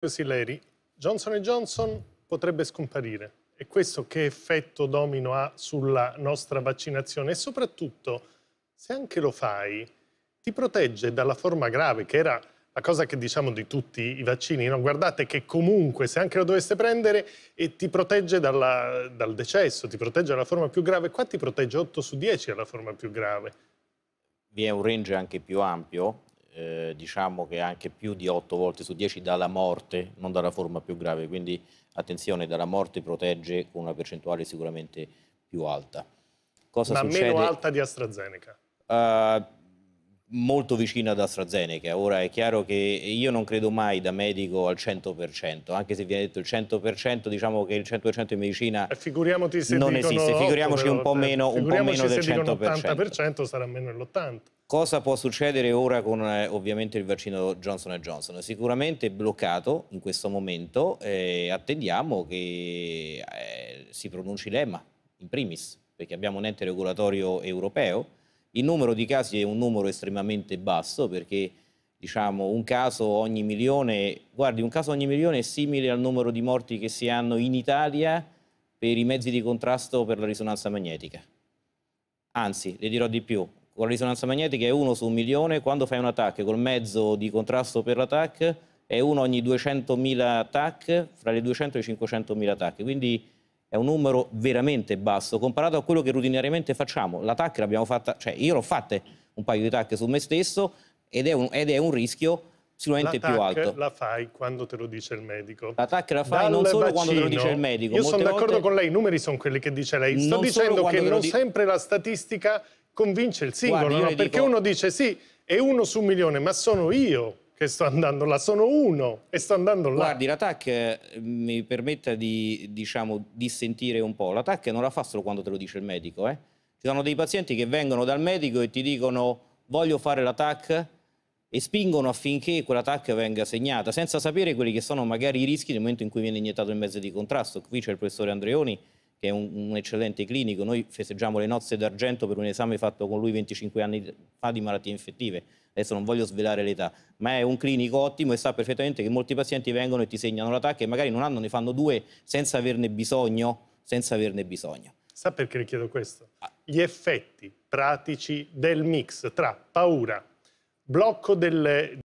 Così Sileri, Johnson Johnson potrebbe scomparire e questo che effetto domino ha sulla nostra vaccinazione e soprattutto se anche lo fai ti protegge dalla forma grave che era la cosa che diciamo di tutti i vaccini, no? guardate che comunque se anche lo doveste prendere eh, ti protegge dalla, dal decesso, ti protegge dalla forma più grave, qua ti protegge 8 su 10 dalla forma più grave. Vi è un range anche più ampio eh, diciamo che anche più di 8 volte su 10 dalla morte, non dalla forma più grave, quindi attenzione, dalla morte protegge con una percentuale sicuramente più alta. Cosa Ma succede? meno alta di AstraZeneca. Uh, molto vicina ad AstraZeneca. Ora è chiaro che io non credo mai da medico al 100%, anche se viene detto il 100%, diciamo che il 100% in medicina eh, figuriamoci se non esiste, figuriamoci un po' meno, un po meno del 100%. l'80% sarà meno dell'80%. Cosa può succedere ora con eh, ovviamente il vaccino Johnson Johnson? Sicuramente bloccato in questo momento, eh, attendiamo che eh, si pronunci l'EMA in primis, perché abbiamo un ente regolatorio europeo il numero di casi è un numero estremamente basso perché diciamo, un caso ogni milione, guardi, un caso ogni milione è simile al numero di morti che si hanno in Italia per i mezzi di contrasto per la risonanza magnetica. Anzi, le dirò di più, con la risonanza magnetica è uno su un milione, quando fai un attacco col mezzo di contrasto per l'attacco è uno ogni 200.000 attack, fra le 200 e le 500.000 attack. Quindi è un numero veramente basso comparato a quello che routinariamente facciamo. La TAC l'abbiamo fatta, cioè io l'ho fatta un paio di TAC su me stesso ed è un, ed è un rischio sicuramente più alto. La fai quando te lo dice il medico. La TAC la fai Dal non solo vaccino, quando te lo dice il medico. Io sono d'accordo volte... con lei, i numeri sono quelli che dice lei. Sto dicendo che non sempre la statistica convince il singolo, Guardi, no? perché dico... uno dice sì, è uno su un milione, ma sono io che sto andando là, sono uno e sto andando là. Guardi, l'attack eh, mi permetta di, diciamo, dissentire un po'. L'attack non la fa solo quando te lo dice il medico, eh? Ci sono dei pazienti che vengono dal medico e ti dicono voglio fare l'attack e spingono affinché quell'attack venga segnata, senza sapere quelli che sono magari i rischi nel momento in cui viene iniettato il mezzo di contrasto. Qui c'è il professore Andreoni che è un, un, eccellente clinico. Noi festeggiamo le nozze d'argento per un esame fatto con lui 25 anni fa di malattie infettive. Adesso non voglio svelare l'età, ma è un clinico ottimo e sa perfettamente che molti pazienti vengono e ti segnano l'attacco e magari un anno ne fanno due senza averne bisogno, senza averne bisogno. Sa perché le chiedo questo? Ah. Gli effetti pratici del mix tra paura, blocco delle